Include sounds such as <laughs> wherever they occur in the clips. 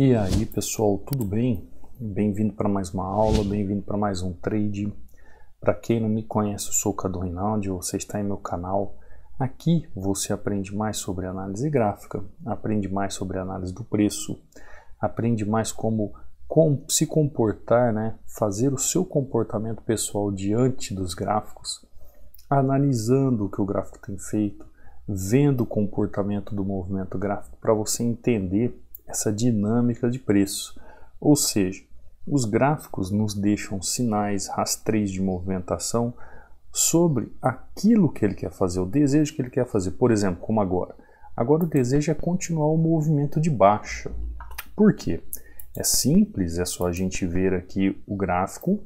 E aí pessoal, tudo bem? Bem-vindo para mais uma aula, bem-vindo para mais um trade. Para quem não me conhece, eu sou o Cadu Rinaldi, você está em meu canal. Aqui você aprende mais sobre análise gráfica, aprende mais sobre análise do preço, aprende mais como, como se comportar, né? fazer o seu comportamento pessoal diante dos gráficos, analisando o que o gráfico tem feito, vendo o comportamento do movimento gráfico para você entender essa dinâmica de preço. Ou seja, os gráficos nos deixam sinais, rastreios de movimentação sobre aquilo que ele quer fazer, o desejo que ele quer fazer. Por exemplo, como agora. Agora o desejo é continuar o movimento de baixa. Por quê? É simples, é só a gente ver aqui o gráfico,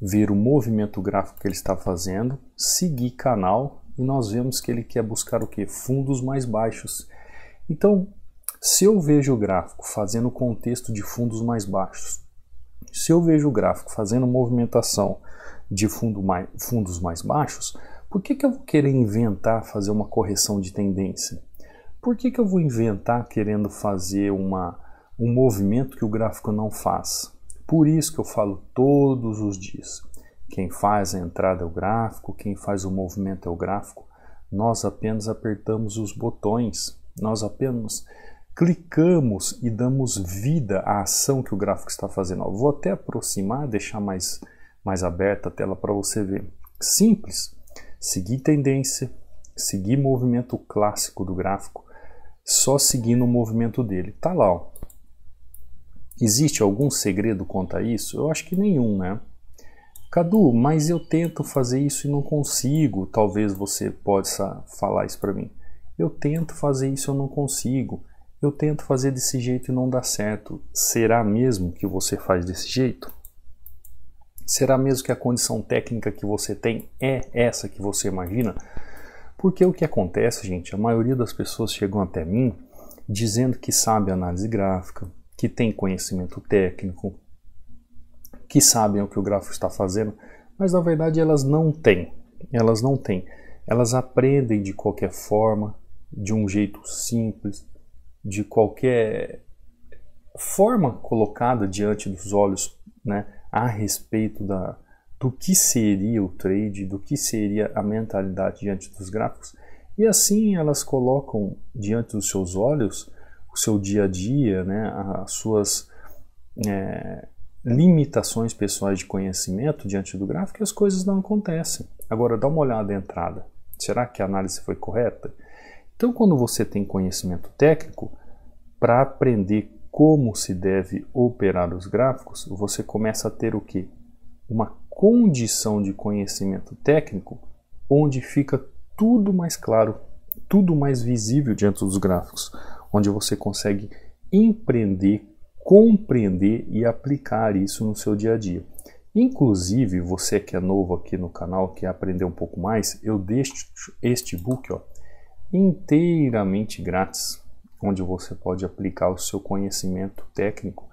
ver o movimento gráfico que ele está fazendo, seguir canal e nós vemos que ele quer buscar o que? Fundos mais baixos. Então, se eu vejo o gráfico fazendo contexto de fundos mais baixos, se eu vejo o gráfico fazendo movimentação de fundo mais, fundos mais baixos, por que, que eu vou querer inventar fazer uma correção de tendência? Por que, que eu vou inventar querendo fazer uma, um movimento que o gráfico não faz? Por isso que eu falo todos os dias. Quem faz a entrada é o gráfico, quem faz o movimento é o gráfico. Nós apenas apertamos os botões, nós apenas clicamos e damos vida à ação que o gráfico está fazendo. vou até aproximar, deixar mais, mais aberta a tela para você ver. Simples, seguir tendência, seguir movimento clássico do gráfico, só seguindo o movimento dele. Tá lá, ó. Existe algum segredo quanto a isso? Eu acho que nenhum, né? Cadu, mas eu tento fazer isso e não consigo. Talvez você possa falar isso para mim. Eu tento fazer isso, eu não consigo. Eu tento fazer desse jeito e não dá certo. Será mesmo que você faz desse jeito? Será mesmo que a condição técnica que você tem é essa que você imagina? Porque o que acontece, gente, a maioria das pessoas chegam até mim dizendo que sabe análise gráfica, que tem conhecimento técnico, que sabem o que o gráfico está fazendo, mas na verdade elas não têm. Elas não têm. Elas aprendem de qualquer forma, de um jeito simples, de qualquer forma colocada diante dos olhos né, a respeito da, do que seria o trade, do que seria a mentalidade diante dos gráficos, e assim elas colocam diante dos seus olhos o seu dia a dia, né, as suas é, limitações pessoais de conhecimento diante do gráfico e as coisas não acontecem. Agora, dá uma olhada na entrada. Será que a análise foi correta? Então, quando você tem conhecimento técnico, para aprender como se deve operar os gráficos, você começa a ter o que? Uma condição de conhecimento técnico onde fica tudo mais claro, tudo mais visível diante dos gráficos, onde você consegue empreender, compreender e aplicar isso no seu dia a dia. Inclusive, você que é novo aqui no canal, quer aprender um pouco mais, eu deixo este book, ó, inteiramente grátis, onde você pode aplicar o seu conhecimento técnico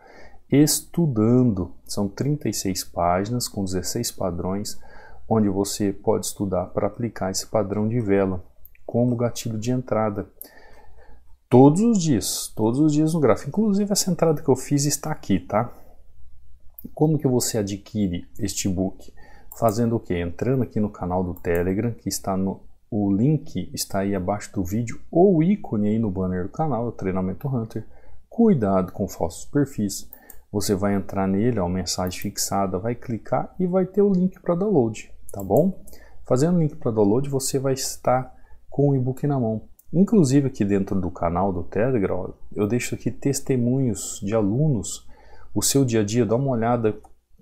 estudando. São 36 páginas com 16 padrões, onde você pode estudar para aplicar esse padrão de vela como gatilho de entrada. Todos os dias, todos os dias no gráfico. Inclusive essa entrada que eu fiz está aqui, tá? Como que você adquire este book? Fazendo o que? Entrando aqui no canal do Telegram, que está no o link está aí abaixo do vídeo ou o ícone aí no banner do canal, é Treinamento Hunter. Cuidado com falsos perfis. Você vai entrar nele, ó, mensagem fixada, vai clicar e vai ter o link para download, tá bom? Fazendo o link para download, você vai estar com o e-book na mão. Inclusive aqui dentro do canal do Telegram, eu deixo aqui testemunhos de alunos, o seu dia a dia, dá uma olhada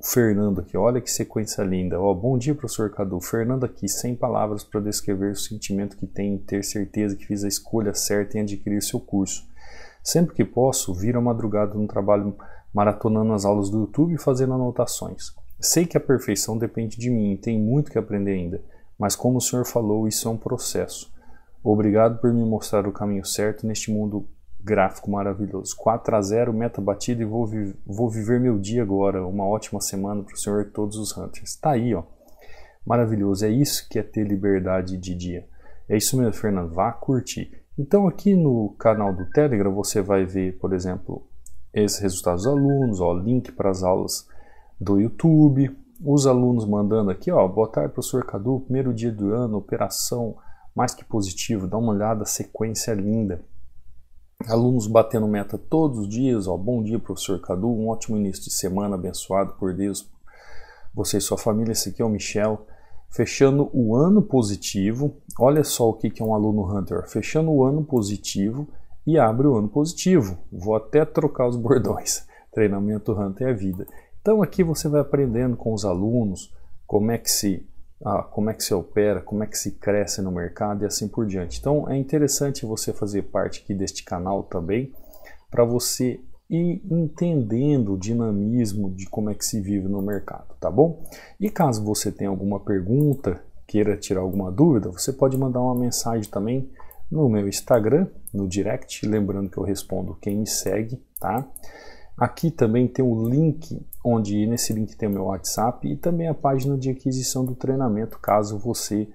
o Fernando aqui, olha que sequência linda. Ó, bom dia, professor Cadu. Fernando aqui, sem palavras para descrever o sentimento que tem em ter certeza que fiz a escolha certa em adquirir seu curso. Sempre que posso, viro a madrugada no trabalho maratonando as aulas do YouTube e fazendo anotações. Sei que a perfeição depende de mim, e tem muito que aprender ainda, mas como o senhor falou, isso é um processo. Obrigado por me mostrar o caminho certo neste mundo Gráfico maravilhoso. 4 a 0 meta batida e vou, vi vou viver meu dia agora. Uma ótima semana para o senhor e todos os hunters. Tá aí, ó. Maravilhoso. É isso que é ter liberdade de dia. É isso mesmo, Fernando. Vá curtir. Então, aqui no canal do Telegram, você vai ver, por exemplo, esses resultados dos alunos, ó, link para as aulas do YouTube, os alunos mandando aqui, ó, boa tarde, professor Cadu, primeiro dia do ano, operação mais que positivo, dá uma olhada, sequência linda. Alunos batendo meta todos os dias. Ó, bom dia, professor Cadu. Um ótimo início de semana, abençoado por Deus, você e sua família. Esse aqui é o Michel. Fechando o ano positivo. Olha só o que, que é um aluno Hunter. Fechando o ano positivo e abre o ano positivo. Vou até trocar os bordões. <laughs> Treinamento Hunter é vida. Então aqui você vai aprendendo com os alunos como é que se ah, como é que se opera, como é que se cresce no mercado e assim por diante. Então é interessante você fazer parte aqui deste canal também para você ir entendendo o dinamismo de como é que se vive no mercado, tá bom? E caso você tenha alguma pergunta, queira tirar alguma dúvida, você pode mandar uma mensagem também no meu Instagram, no direct, lembrando que eu respondo quem me segue, tá? Aqui também tem o link, onde nesse link tem o meu WhatsApp e também a página de aquisição do treinamento, caso você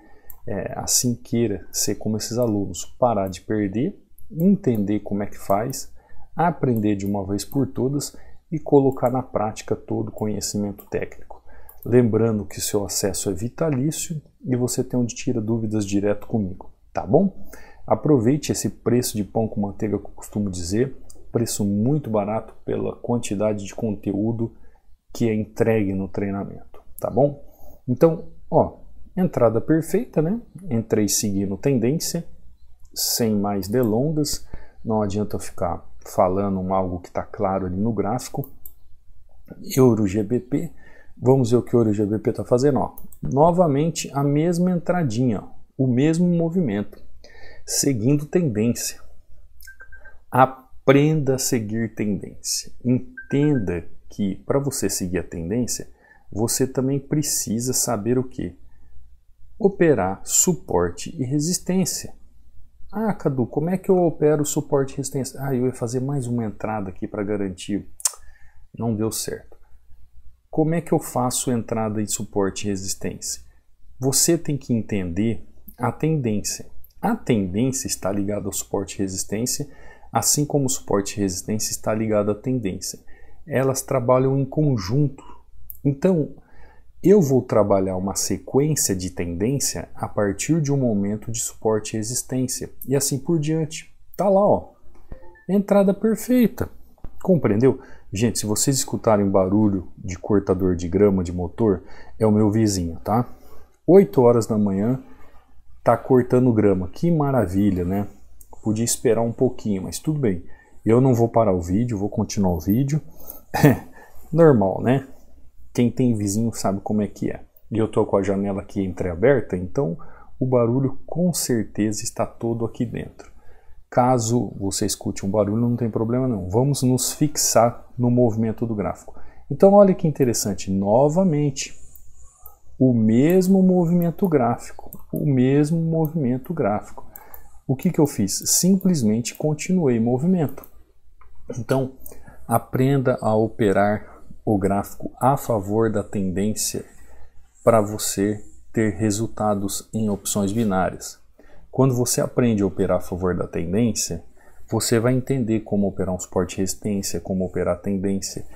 é, assim queira ser como esses alunos, parar de perder, entender como é que faz, aprender de uma vez por todas e colocar na prática todo o conhecimento técnico. Lembrando que seu acesso é vitalício e você tem onde tira dúvidas direto comigo, tá bom? Aproveite esse preço de pão com manteiga que eu costumo dizer preço muito barato pela quantidade de conteúdo que é entregue no treinamento, tá bom? Então, ó, entrada perfeita, né? Entrei seguindo tendência, sem mais delongas, não adianta ficar falando algo que está claro ali no gráfico. Euro GBP, vamos ver o que o Euro GBP está fazendo, ó. Novamente a mesma entradinha, ó, o mesmo movimento, seguindo tendência. A aprenda a seguir tendência. Entenda que para você seguir a tendência, você também precisa saber o que? Operar suporte e resistência. Ah, Cadu, como é que eu opero suporte e resistência? Ah, eu ia fazer mais uma entrada aqui para garantir. Não deu certo. Como é que eu faço entrada em suporte e resistência? Você tem que entender a tendência. A tendência está ligada ao suporte e resistência Assim como o suporte e resistência está ligado à tendência. Elas trabalham em conjunto. Então, eu vou trabalhar uma sequência de tendência a partir de um momento de suporte e resistência e assim por diante. Tá lá, ó. Entrada perfeita. Compreendeu? Gente, se vocês escutarem barulho de cortador de grama de motor, é o meu vizinho, tá? 8 horas da manhã, tá cortando grama. Que maravilha, né? podia esperar um pouquinho, mas tudo bem. Eu não vou parar o vídeo, vou continuar o vídeo. <laughs> Normal, né? Quem tem vizinho sabe como é que é. E eu estou com a janela aqui entreaberta, então o barulho com certeza está todo aqui dentro. Caso você escute um barulho, não tem problema não. Vamos nos fixar no movimento do gráfico. Então olha que interessante, novamente, o mesmo movimento gráfico, o mesmo movimento gráfico. O que, que eu fiz? Simplesmente continuei movimento. Então, aprenda a operar o gráfico a favor da tendência para você ter resultados em opções binárias. Quando você aprende a operar a favor da tendência, você vai entender como operar um suporte e resistência, como operar a tendência,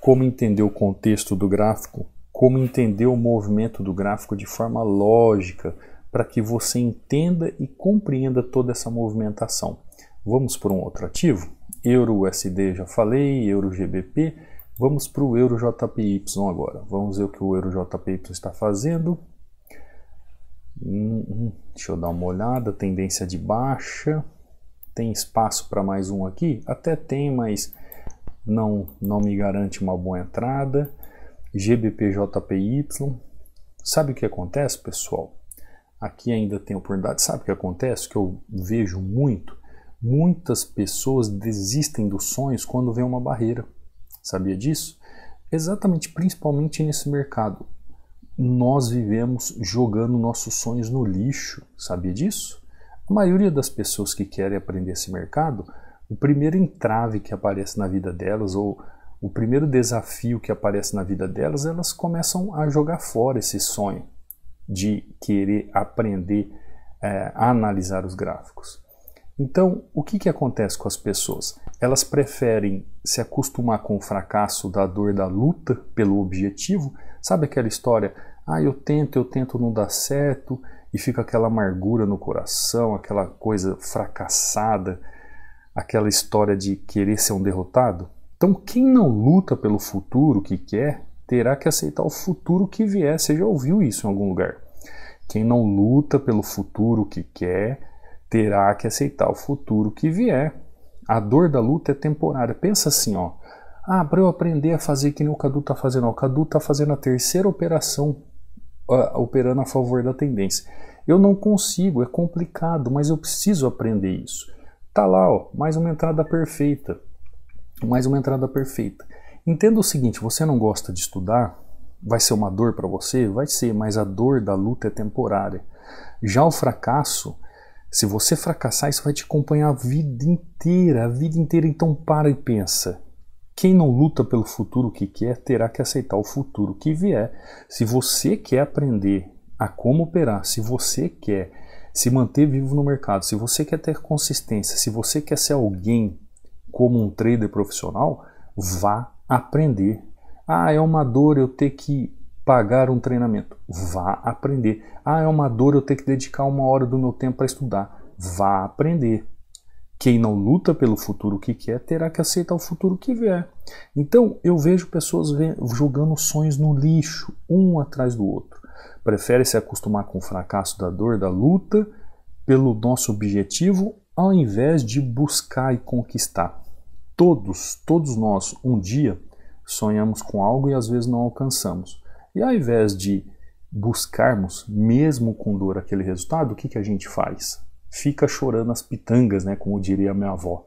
como entender o contexto do gráfico, como entender o movimento do gráfico de forma lógica, para que você entenda e compreenda toda essa movimentação. Vamos para um outro ativo? Euro USD já falei, Euro GBP. Vamos para o Euro JPY agora. Vamos ver o que o Euro JPY está fazendo. Hum, hum, deixa eu dar uma olhada. Tendência de baixa. Tem espaço para mais um aqui? Até tem, mas não, não me garante uma boa entrada. GBP JPY. Sabe o que acontece, pessoal? Aqui ainda tem oportunidade. Sabe o que acontece? Que eu vejo muito. Muitas pessoas desistem dos sonhos quando vem uma barreira. Sabia disso? Exatamente, principalmente nesse mercado. Nós vivemos jogando nossos sonhos no lixo. Sabia disso? A maioria das pessoas que querem aprender esse mercado, o primeiro entrave que aparece na vida delas ou o primeiro desafio que aparece na vida delas, elas começam a jogar fora esse sonho de querer aprender é, a analisar os gráficos. Então, o que, que acontece com as pessoas? Elas preferem se acostumar com o fracasso da dor da luta pelo objetivo. Sabe aquela história? Ah, eu tento, eu tento, não dá certo, e fica aquela amargura no coração, aquela coisa fracassada, aquela história de querer ser um derrotado. Então, quem não luta pelo futuro que quer, terá que aceitar o futuro que vier. Você já ouviu isso em algum lugar? Quem não luta pelo futuro que quer, terá que aceitar o futuro que vier. A dor da luta é temporária. Pensa assim, ó. Ah, para eu aprender a fazer que nem o Cadu tá fazendo. o Cadu tá fazendo a terceira operação, uh, operando a favor da tendência. Eu não consigo, é complicado, mas eu preciso aprender isso. Tá lá, ó, mais uma entrada perfeita. Mais uma entrada perfeita. Entenda o seguinte: você não gosta de estudar? Vai ser uma dor para você? Vai ser, mas a dor da luta é temporária. Já o fracasso, se você fracassar, isso vai te acompanhar a vida inteira, a vida inteira. Então para e pensa. Quem não luta pelo futuro que quer, terá que aceitar o futuro que vier. Se você quer aprender a como operar, se você quer se manter vivo no mercado, se você quer ter consistência, se você quer ser alguém como um trader profissional, vá aprender. Ah, é uma dor eu ter que pagar um treinamento. Vá aprender. Ah, é uma dor eu ter que dedicar uma hora do meu tempo para estudar. Vá aprender. Quem não luta pelo futuro que quer terá que aceitar o futuro que vier. Então eu vejo pessoas jogando sonhos no lixo, um atrás do outro. Prefere se acostumar com o fracasso da dor, da luta, pelo nosso objetivo, ao invés de buscar e conquistar todos, todos nós, um dia sonhamos com algo e às vezes não alcançamos. E ao invés de buscarmos, mesmo com dor, aquele resultado, o que, que a gente faz? Fica chorando as pitangas, né, como diria minha avó.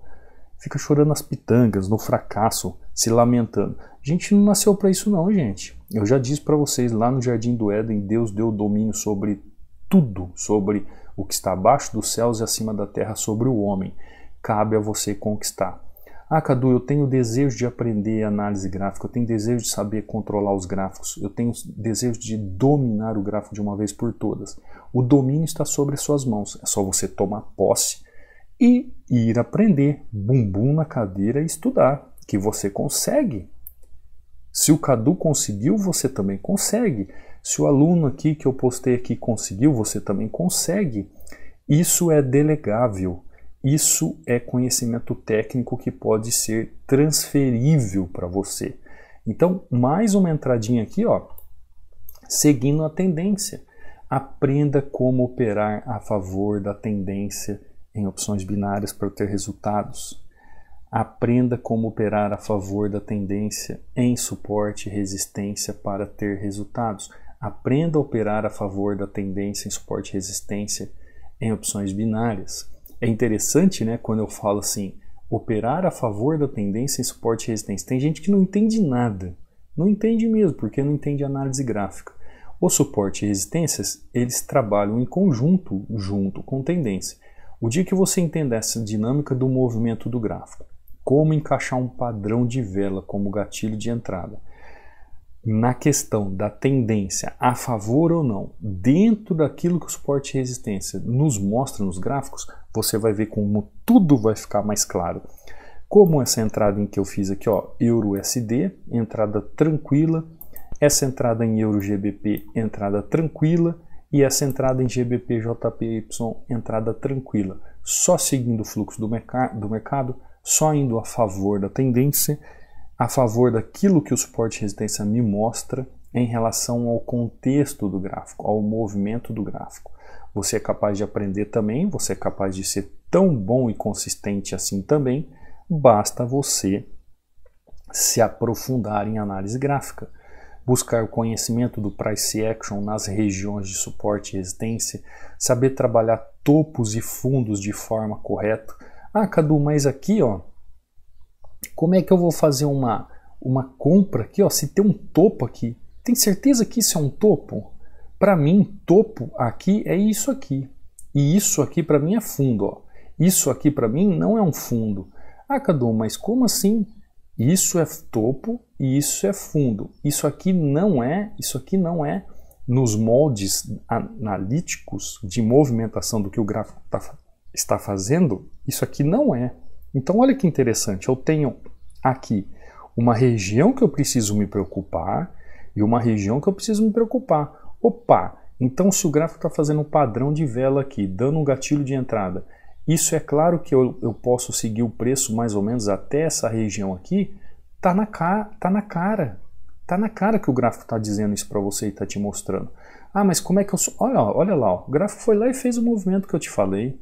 Fica chorando as pitangas, no fracasso, se lamentando. A gente não nasceu para isso não, gente. Eu já disse para vocês lá no Jardim do Éden, Deus deu domínio sobre tudo, sobre o que está abaixo dos céus e acima da terra, sobre o homem. Cabe a você conquistar. Ah, Cadu, eu tenho desejo de aprender análise gráfica, eu tenho desejo de saber controlar os gráficos, eu tenho desejo de dominar o gráfico de uma vez por todas. O domínio está sobre suas mãos, é só você tomar posse e ir aprender, bumbum na cadeira e estudar, que você consegue. Se o Cadu conseguiu, você também consegue. Se o aluno aqui que eu postei aqui conseguiu, você também consegue. Isso é delegável. Isso é conhecimento técnico que pode ser transferível para você. Então, mais uma entradinha aqui, ó, seguindo a tendência. Aprenda como operar a favor da tendência em opções binárias para ter resultados. Aprenda como operar a favor da tendência em suporte e resistência para ter resultados. Aprenda a operar a favor da tendência em suporte e resistência em opções binárias. É interessante, né, quando eu falo assim, operar a favor da tendência em suporte e resistência. Tem gente que não entende nada. Não entende mesmo, porque não entende análise gráfica. O suporte e resistências, eles trabalham em conjunto, junto com tendência. O dia que você entender essa dinâmica do movimento do gráfico, como encaixar um padrão de vela como gatilho de entrada, na questão da tendência a favor ou não, dentro daquilo que o suporte e resistência nos mostra nos gráficos, você vai ver como tudo vai ficar mais claro. Como essa entrada em que eu fiz aqui, ó, euro entrada tranquila, essa entrada em euro GBP, entrada tranquila, e essa entrada em GBP JPY, entrada tranquila. Só seguindo o fluxo do, merc do mercado, só indo a favor da tendência, a favor daquilo que o suporte e resistência me mostra em relação ao contexto do gráfico, ao movimento do gráfico. Você é capaz de aprender também, você é capaz de ser tão bom e consistente assim também, basta você se aprofundar em análise gráfica, buscar o conhecimento do price action nas regiões de suporte e resistência, saber trabalhar topos e fundos de forma correta. Ah, Cadu, mas aqui, ó, como é que eu vou fazer uma uma compra aqui, ó, se tem um topo aqui, tem certeza que isso é um topo? Para mim, topo aqui é isso aqui. E isso aqui para mim é fundo. Ó. Isso aqui para mim não é um fundo. Ah, Cadu, mas como assim? Isso é topo e isso é fundo. Isso aqui não é, isso aqui não é nos moldes analíticos de movimentação do que o gráfico tá, está fazendo, isso aqui não é. Então olha que interessante, eu tenho aqui uma região que eu preciso me preocupar, e uma região que eu preciso me preocupar. Opa, então se o gráfico está fazendo um padrão de vela aqui, dando um gatilho de entrada, isso é claro que eu, eu posso seguir o preço mais ou menos até essa região aqui, tá na, ca, tá na cara. Tá na cara que o gráfico está dizendo isso para você e está te mostrando. Ah, mas como é que eu... Sou? Olha, olha lá, ó. o gráfico foi lá e fez o movimento que eu te falei.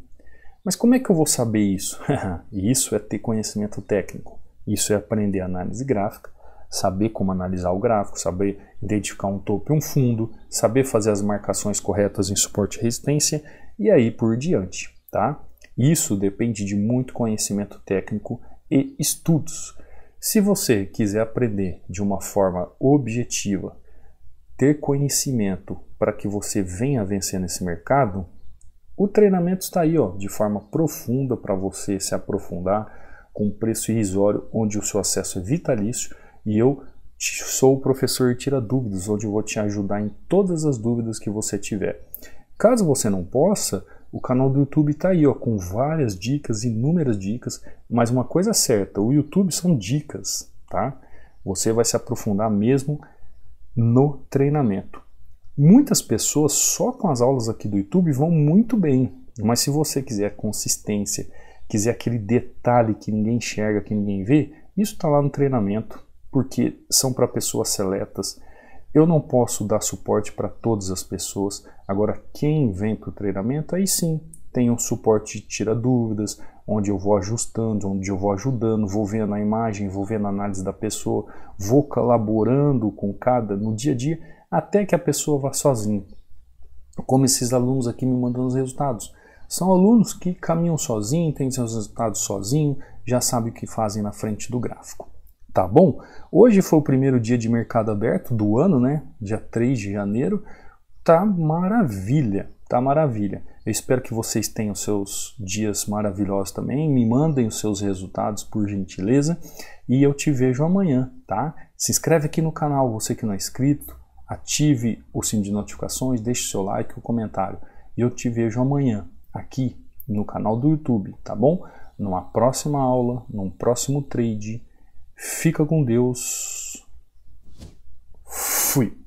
Mas como é que eu vou saber isso? <laughs> isso é ter conhecimento técnico. Isso é aprender análise gráfica saber como analisar o gráfico, saber identificar um topo e um fundo, saber fazer as marcações corretas em suporte e resistência e aí por diante, tá? Isso depende de muito conhecimento técnico e estudos. Se você quiser aprender de uma forma objetiva, ter conhecimento para que você venha vencer nesse mercado, o treinamento está aí, ó, de forma profunda para você se aprofundar com preço irrisório onde o seu acesso é vitalício e eu sou o professor Tira Dúvidas, onde eu vou te ajudar em todas as dúvidas que você tiver. Caso você não possa, o canal do YouTube está aí, ó, com várias dicas, inúmeras dicas, mas uma coisa é certa, o YouTube são dicas, tá? Você vai se aprofundar mesmo no treinamento. Muitas pessoas só com as aulas aqui do YouTube vão muito bem, mas se você quiser consistência, quiser aquele detalhe que ninguém enxerga, que ninguém vê, isso está lá no treinamento, porque são para pessoas seletas. Eu não posso dar suporte para todas as pessoas. Agora, quem vem para o treinamento, aí sim tem um suporte de tira dúvidas, onde eu vou ajustando, onde eu vou ajudando, vou vendo a imagem, vou vendo a análise da pessoa, vou colaborando com cada no dia a dia, até que a pessoa vá sozinha. Como esses alunos aqui me mandando os resultados. São alunos que caminham sozinhos, têm seus resultados sozinhos, já sabem o que fazem na frente do gráfico. Tá bom? Hoje foi o primeiro dia de mercado aberto do ano, né? Dia 3 de janeiro. Tá maravilha, tá maravilha. Eu espero que vocês tenham seus dias maravilhosos também. Me mandem os seus resultados, por gentileza. E eu te vejo amanhã, tá? Se inscreve aqui no canal, você que não é inscrito. Ative o sino de notificações, deixe seu like e o comentário. E eu te vejo amanhã, aqui no canal do YouTube, tá bom? Numa próxima aula, num próximo trade. Fica com Deus. Fui.